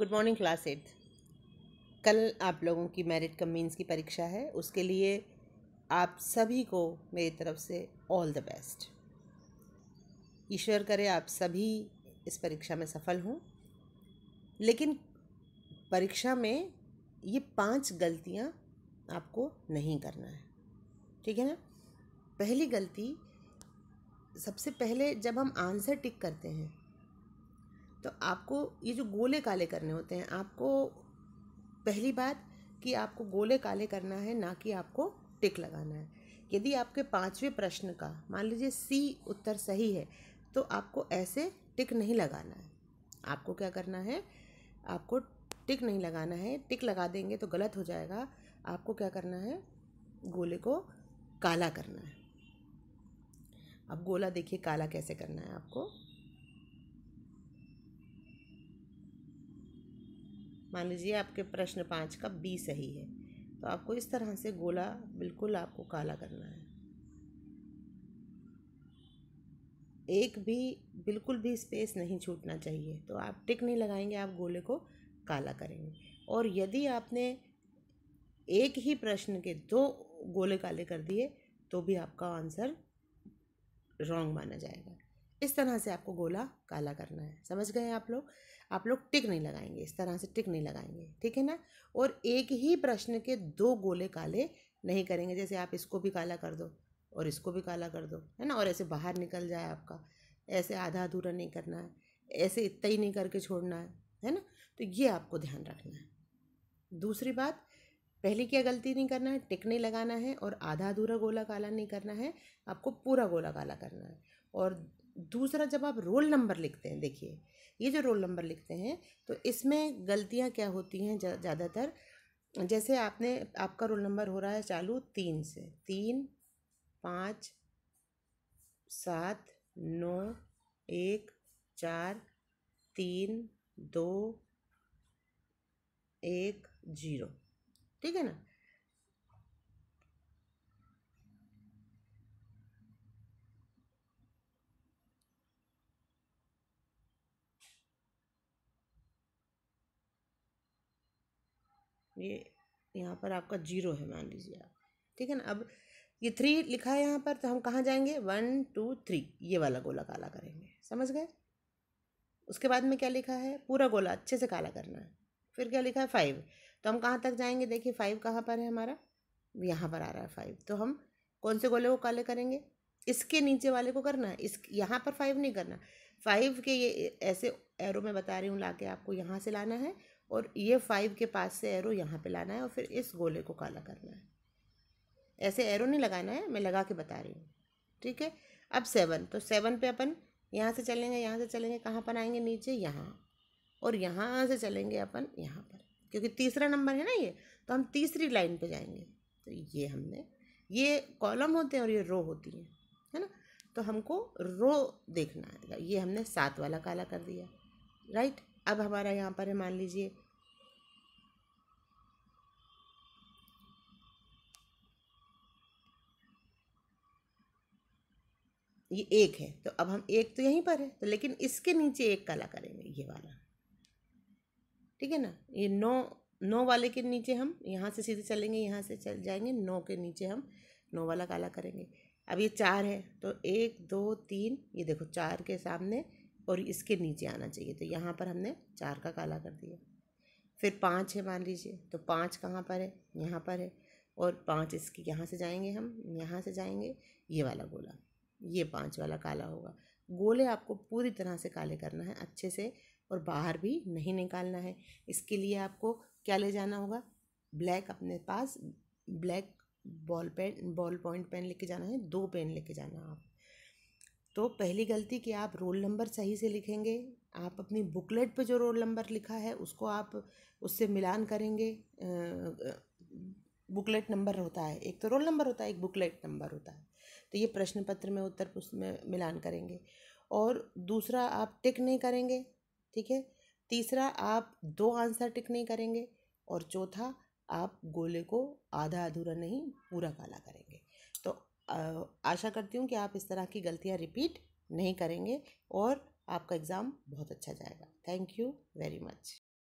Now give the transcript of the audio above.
good morning class eight कल आप लोगों की मेरिट कम मीन्स की परीक्षा है उसके लिए आप सभी को मेरी तरफ से ऑल द बेस्ट ईश्वर करे आप सभी इस परीक्षा में सफल हों लेकिन परीक्षा में ये पांच गलतियां आपको नहीं करना है ठीक है ना पहली गलती सबसे पहले जब हम आंसर टिक करते हैं तो आपको ये जो गोले काले करने होते हैं आपको पहली बात कि आपको गोले काले करना है ना कि आपको टिक लगाना है यदि आपके पांचवें प्रश्न का मान लीजिए सी उत्तर सही है तो आपको ऐसे टिक नहीं लगाना है आपको क्या करना है आपको टिक नहीं लगाना है टिक लगा देंगे तो गलत हो जाएगा आपको क्या करना है गोले को काला करना है अब गोला देखिए काला कैसे करना है आपको मान लीजिए आपके प्रश्न पाँच का बी सही है तो आपको इस तरह से गोला बिल्कुल आपको काला करना है एक भी बिल्कुल भी स्पेस नहीं छूटना चाहिए तो आप टिक नहीं लगाएंगे आप गोले को काला करेंगे और यदि आपने एक ही प्रश्न के दो गोले काले कर दिए तो भी आपका आंसर रॉन्ग माना जाएगा इस तरह से आपको गोला काला करना है समझ गए आप लोग आप लोग टिक नहीं लगाएंगे इस तरह से टिक नहीं लगाएंगे ठीक है ना और एक ही प्रश्न के दो गोले काले नहीं करेंगे जैसे आप इसको भी काला कर दो और इसको भी काला कर दो है ना और ऐसे बाहर निकल जाए आपका ऐसे आधा अधूरा नहीं करना है ऐसे इतना ही नहीं करके छोड़ना है है ना तो ये आपको ध्यान रखना है दूसरी बात पहली क्या गलती नहीं करना है टिक नहीं लगाना है और आधा अधूरा गोला काला नहीं करना है आपको पूरा गोला काला करना है और दूसरा जब आप रोल नंबर लिखते हैं देखिए ये जो रोल नंबर लिखते हैं तो इसमें गलतियाँ क्या होती हैं ज़्यादातर जैसे आपने आपका रोल नंबर हो रहा है चालू तीन से तीन पाँच सात नौ एक चार तीन दो एक जीरो ठीक है ना ये यहाँ पर आपका जीरो है मान लीजिए आप ठीक है ना अब ये थ्री लिखा है यहाँ पर तो हम कहाँ जाएंगे वन टू थ्री ये वाला गोला काला करेंगे समझ गए उसके बाद में क्या लिखा है पूरा गोला अच्छे से काला करना है फिर क्या लिखा है फाइव तो हम कहाँ तक जाएंगे देखिए फाइव कहाँ पर है हमारा यहाँ पर आ रहा है फाइव तो हम कौन से गोले को काले करेंगे इसके नीचे वाले को करना है इस यहाँ पर फाइव नहीं करना फाइव के ये ऐसे एरो मैं बता रही हूँ ला के आपको यहाँ से लाना है और ये फाइव के पास से एरो यहाँ पे लाना है और फिर इस गोले को काला करना है ऐसे एरो नहीं लगाना है मैं लगा के बता रही हूँ ठीक है अब सेवन तो सेवन पे अपन यहाँ से चलेंगे यहाँ से चलेंगे कहाँ पर आएंगे नीचे यहाँ और यहाँ से चलेंगे अपन यहाँ पर क्योंकि तीसरा नंबर है ना ये तो हम तीसरी लाइन पर जाएंगे तो ये हमने ये कॉलम होते हैं और ये रो होती हैं तो हमको रो देखना आएगा ये हमने सात वाला काला कर दिया राइट अब हमारा यहाँ पर है मान लीजिए ये एक है तो अब हम एक तो यहीं पर है तो लेकिन इसके नीचे एक काला करेंगे ये वाला ठीक है ना ये नौ नौ वाले के नीचे हम यहाँ से सीधे चलेंगे यहाँ से चल जाएंगे नौ के नीचे हम नौ वाला काला करेंगे अब ये चार है तो एक दो तीन ये देखो चार के सामने और इसके नीचे आना चाहिए तो यहाँ पर हमने चार का काला कर दिया फिर पाँच है मान लीजिए तो पाँच कहाँ पर है यहाँ पर है और पाँच इसके यहाँ से जाएंगे हम यहाँ से जाएंगे ये वाला गोला ये पाँच वाला काला होगा गोले आपको पूरी तरह से काले करना है अच्छे से और बाहर भी नहीं निकालना है इसके लिए आपको क्या ले जाना होगा ब्लैक अपने पास black ball pen ball point pen लेके जाना है दो पेन लेके जाना आप तो पहली गलती कि आप रोल नंबर सही से लिखेंगे आप अपनी बुकलेट पे जो रोल नंबर लिखा है उसको आप उससे मिलान करेंगे बुकलेट नंबर होता है एक तो रोल नंबर होता है एक बुकलेट नंबर होता है तो ये प्रश्न पत्र में उत्तर पुस्त में मिलान करेंगे और दूसरा आप टिक नहीं करेंगे ठीक है तीसरा आप दो आंसर टिक नहीं करेंगे और चौथा आप गोले को आधा अधूरा नहीं पूरा काला करेंगे तो आशा करती हूँ कि आप इस तरह की गलतियाँ रिपीट नहीं करेंगे और आपका एग्ज़ाम बहुत अच्छा जाएगा थैंक यू वेरी मच